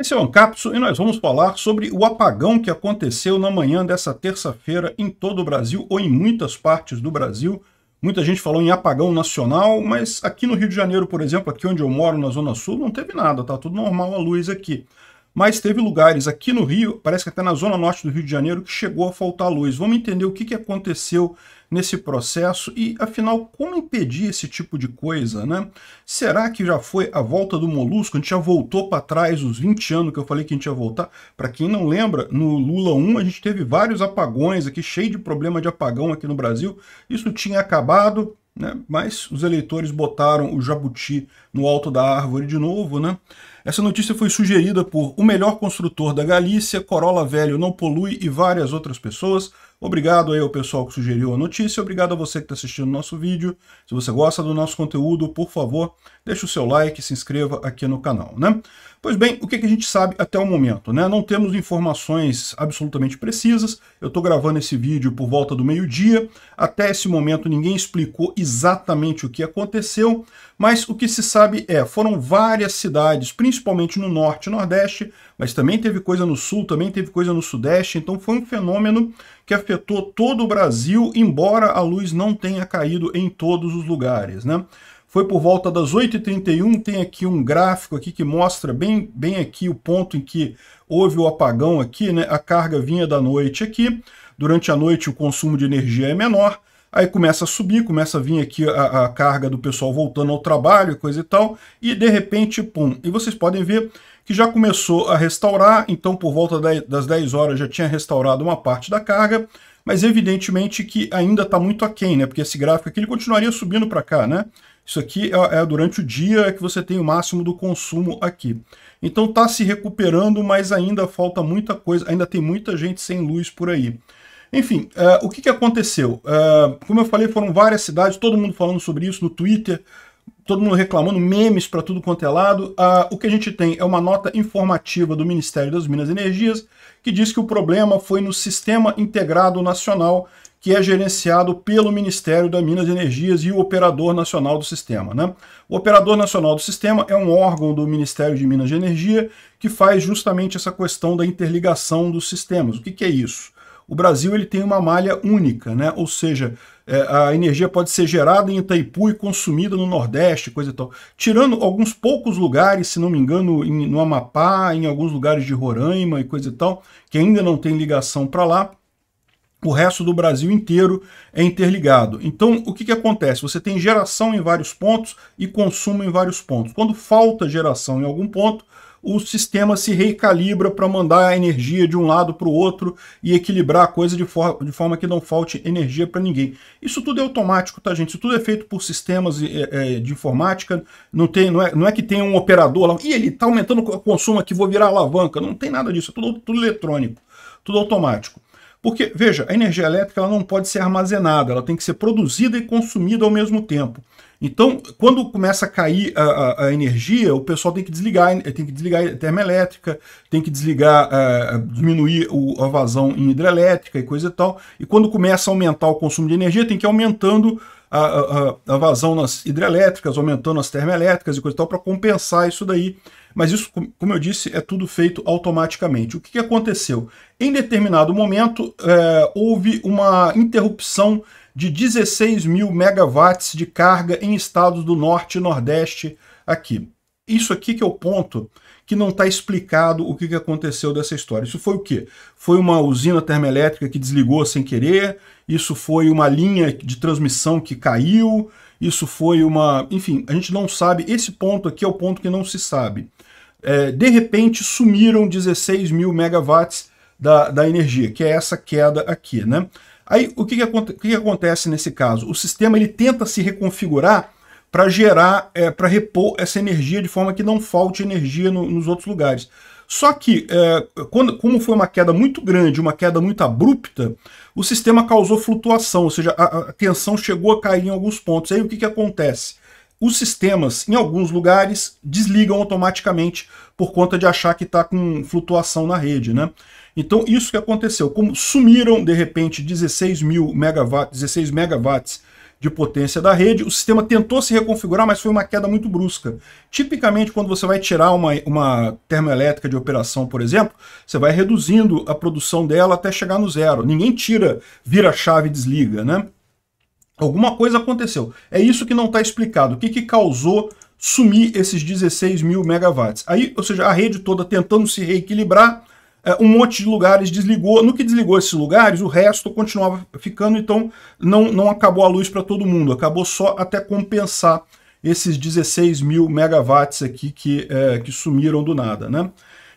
Esse é o Ancapso e nós vamos falar sobre o apagão que aconteceu na manhã dessa terça-feira em todo o Brasil, ou em muitas partes do Brasil. Muita gente falou em apagão nacional, mas aqui no Rio de Janeiro, por exemplo, aqui onde eu moro, na Zona Sul, não teve nada, tá tudo normal a luz aqui. Mas teve lugares aqui no Rio, parece que até na zona norte do Rio de Janeiro, que chegou a faltar luz. Vamos entender o que, que aconteceu nesse processo e, afinal, como impedir esse tipo de coisa, né? Será que já foi a volta do molusco? A gente já voltou para trás os 20 anos que eu falei que a gente ia voltar? Para quem não lembra, no Lula 1 a gente teve vários apagões aqui, cheio de problema de apagão aqui no Brasil. Isso tinha acabado, né? Mas os eleitores botaram o jabuti no alto da árvore de novo. Né? Essa notícia foi sugerida por o melhor construtor da Galícia, Corolla Velho não polui e várias outras pessoas, Obrigado aí ao pessoal que sugeriu a notícia, obrigado a você que está assistindo o nosso vídeo. Se você gosta do nosso conteúdo, por favor, deixe o seu like e se inscreva aqui no canal, né? Pois bem, o que, a gente sabe até o momento, né? Não temos informações absolutamente precisas, eu estou gravando esse vídeo por volta do meio-dia, até esse momento ninguém explicou exatamente o que aconteceu, mas o que se sabe é, foram várias cidades, principalmente no norte e nordeste, mas também teve coisa no sul, também teve coisa no sudeste, então foi um fenômeno que afetou todo o Brasil, embora a luz não tenha caído em todos os lugares. Né? Foi por volta das 8h31, tem aqui um gráfico aqui que mostra bem, bem aqui o ponto em que houve o apagão aqui, né? a carga vinha da noite aqui, durante a noite o consumo de energia é menor, Aí começa a subir, começa a vir aqui a, a carga do pessoal voltando ao trabalho, coisa e tal, e de repente, pum. E vocês podem ver que já começou a restaurar, então por volta das 10 horas já tinha restaurado uma parte da carga, mas evidentemente que ainda está muito aquém, né? Porque esse gráfico aqui ele continuaria subindo para cá, né? Isso aqui é, é, durante o dia que você tem o máximo do consumo aqui. Então está se recuperando, mas ainda falta muita coisa, ainda tem muita gente sem luz por aí. Enfim, uh, o que, que aconteceu? Uh, como eu falei, foram várias cidades, todo mundo falando sobre isso no Twitter, todo mundo reclamando, memes para tudo quanto é lado. Ah, o que a gente tem é uma nota informativa do Ministério das Minas e Energias que diz que o problema foi no Sistema Integrado Nacional, que é gerenciado pelo Ministério das Minas e Energias e o Operador Nacional do Sistema. Né? O Operador Nacional do Sistema é um órgão do Ministério de Minas e Energia que faz justamente essa questão da interligação dos sistemas. O que, que é isso? o Brasil ele tem uma malha única, né? ou seja, é, a energia pode ser gerada em Itaipu e consumida no Nordeste, coisa e tal. Tirando alguns poucos lugares, se não me engano, em, no Amapá, em alguns lugares de Roraima e coisa e tal, que ainda não tem ligação para lá, o resto do Brasil inteiro é interligado. Então, o que, que acontece? Você tem geração em vários pontos e consumo em vários pontos. Quando falta geração em algum ponto, o sistema se recalibra para mandar a energia de um lado para o outro e equilibrar a coisa de, for de forma que não falte energia para ninguém. Isso tudo é automático, tá, gente? Isso tudo é feito por sistemas é, é, de informática. Não, tem, não, é, não é que tenha um operador lá, e ele está aumentando o consumo aqui, vou virar alavanca. Não tem nada disso, é tudo, tudo eletrônico, tudo automático. Porque, veja, a energia elétrica ela não pode ser armazenada, ela tem que ser produzida e consumida ao mesmo tempo. Então, quando começa a cair a, a, a, energia, o pessoal tem que desligar, tem que desligar a termoelétrica, tem que desligar, a, é, diminuir o, a vazão em hidrelétrica e coisa e tal. E quando começa a aumentar o consumo de energia, tem que ir aumentando a, a vazão nas hidrelétricas, aumentando as termoelétricas e coisa e tal, para compensar isso daí. Mas isso, como eu disse, é tudo feito automaticamente. O que, que aconteceu? Em determinado momento, é, houve uma interrupção de 16 mil megawatts de carga em estados do norte e nordeste aqui. Isso aqui que é o ponto que não está explicado o que, que aconteceu dessa história. Isso foi o quê? Foi uma usina termoelétrica que desligou sem querer, isso foi uma linha de transmissão que caiu, isso foi uma... Enfim, a gente não sabe. Esse ponto aqui é o ponto que não se sabe. É, de repente sumiram 16 mil megawatts da, da energia, que é essa queda aqui, né? Aí o que, que, o que, que acontece nesse caso? O sistema ele tenta se reconfigurar para gerar, é, para repor essa energia de forma que não falte energia no, nos outros lugares. Só que, é, quando, como foi uma queda muito grande, uma queda muito abrupta, o sistema causou flutuação, ou seja, a, a tensão chegou a cair em alguns pontos. Aí o que, que acontece? os sistemas, em alguns lugares, desligam automaticamente por conta de achar que está com flutuação na rede. Né? Então, isso que aconteceu. Como sumiram, de repente, 16 mil megawatts, 16 megawatts de potência da rede, o sistema tentou se reconfigurar, mas foi uma queda muito brusca. Tipicamente, quando você vai tirar uma, uma termoelétrica de operação, por exemplo, você vai reduzindo a produção dela até chegar no zero. Ninguém tira, vira a chave e desliga, né? Alguma coisa aconteceu. É isso que não está explicado. O que, que causou sumir esses 16 mil megawatts? Aí, ou seja, a rede toda tentando se reequilibrar, é, um monte de lugares desligou. No que desligou esses lugares, o resto continuava ficando, então não, não acabou a luz para todo mundo. Acabou só até compensar esses 16 mil megawatts aqui que, é, que sumiram do nada, né?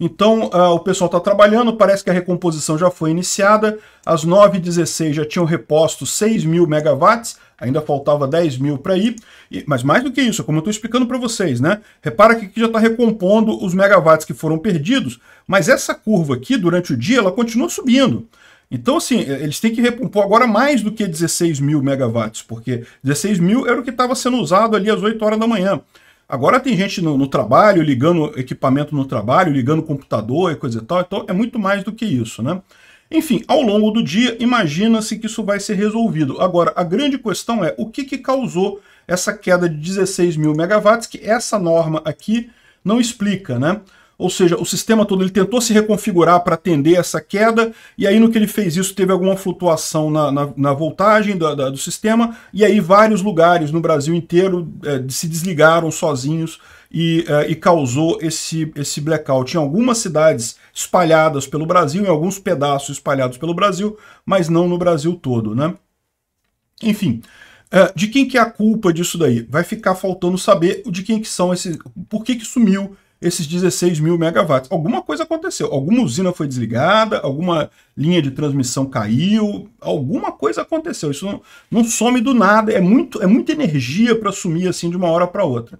Então uh, o pessoal está trabalhando, parece que a recomposição já foi iniciada. Às 9h16 já tinham reposto 6 mil megawatts, ainda faltava 10 mil para ir. E, mas mais do que isso, como eu estou explicando para vocês, né? Repara que aqui já está recompondo os megawatts que foram perdidos, mas essa curva aqui, durante o dia, ela continua subindo. Então, assim, eles têm que recompor agora mais do que 16 mil megawatts, porque 16 mil era o que estava sendo usado ali às 8 horas da manhã. Agora tem gente no, no, trabalho ligando equipamento no trabalho, ligando computador e coisa e tal, então é muito mais do que isso, né? Enfim, ao longo do dia, imagina-se que isso vai ser resolvido. Agora, a grande questão é o que, que causou essa queda de 16 mil megawatts, que essa norma aqui não explica, né? ou seja, o sistema todo ele tentou se reconfigurar para atender essa queda, e aí no que ele fez isso teve alguma flutuação na, na, na voltagem da, da, do sistema, e aí vários lugares no Brasil inteiro eh, se desligaram sozinhos e, eh, e, causou esse, esse blackout. Em algumas cidades espalhadas pelo Brasil, em alguns pedaços espalhados pelo Brasil, mas não no Brasil todo, né? Enfim, eh, de quem que é a culpa disso daí? Vai ficar faltando saber de quem que são esses... Por que que sumiu esses 16 mil megawatts. Alguma coisa aconteceu, alguma usina foi desligada, alguma linha de transmissão caiu, alguma coisa aconteceu. Isso não, não some do nada, é, muito, é muita energia para sumir assim de uma hora para outra.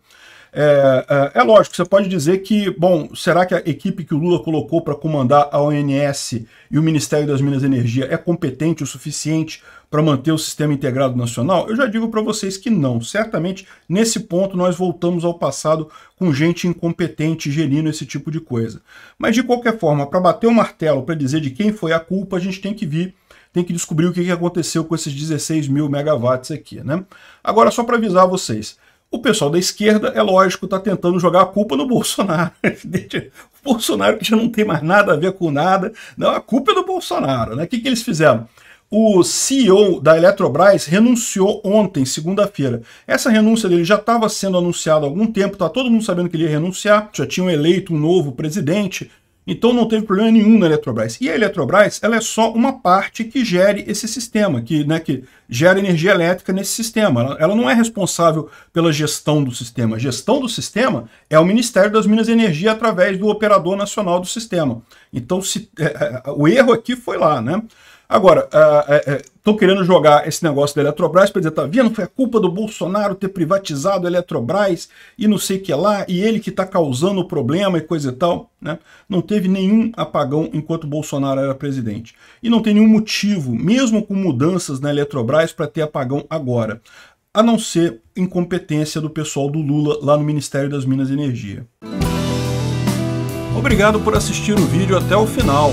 É, é, é, lógico, você pode dizer que, bom, será que a equipe que o Lula colocou para comandar a ONS e o Ministério das Minas e Energia é competente o suficiente para manter o sistema integrado nacional? Eu já digo para vocês que não. Certamente, nesse ponto, nós voltamos ao passado com gente incompetente gerindo esse tipo de coisa. Mas, de qualquer forma, para bater o martelo, para dizer de quem foi a culpa, a gente tem que vir tem que descobrir o que aconteceu com esses 16 mil megawatts aqui, né? Agora, só para avisar vocês, o pessoal da esquerda, é lógico, está tentando jogar a culpa no Bolsonaro. o Bolsonaro que já não tem mais nada a ver com nada. Não, a culpa é do Bolsonaro. Né? O que, que eles fizeram? O CEO da Eletrobras renunciou ontem, segunda-feira. Essa renúncia dele já estava sendo anunciada há algum tempo, está todo mundo sabendo que ele ia renunciar, já tinham eleito um novo presidente, então não teve problema nenhum na Eletrobras. E a Eletrobras ela é só uma parte que gere esse sistema, que, né, que gera energia elétrica nesse sistema. Ela, ela não é responsável pela gestão do sistema. A gestão do sistema é o Ministério das Minas e Energia através do Operador Nacional do Sistema. Então se, é, é o erro aqui foi lá, né? Agora, estão uh, uh, querendo jogar esse negócio da Eletrobras para dizer, tá vendo, foi a culpa do Bolsonaro ter privatizado a Eletrobras e não sei o que lá, e ele que está causando o problema e coisa e tal. Né? Não teve nenhum apagão enquanto Bolsonaro era presidente. E não tem nenhum motivo, mesmo com mudanças na Eletrobras, para ter apagão agora. A não ser incompetência do pessoal do Lula lá no Ministério das Minas e Energia. Obrigado por assistir o vídeo até o final.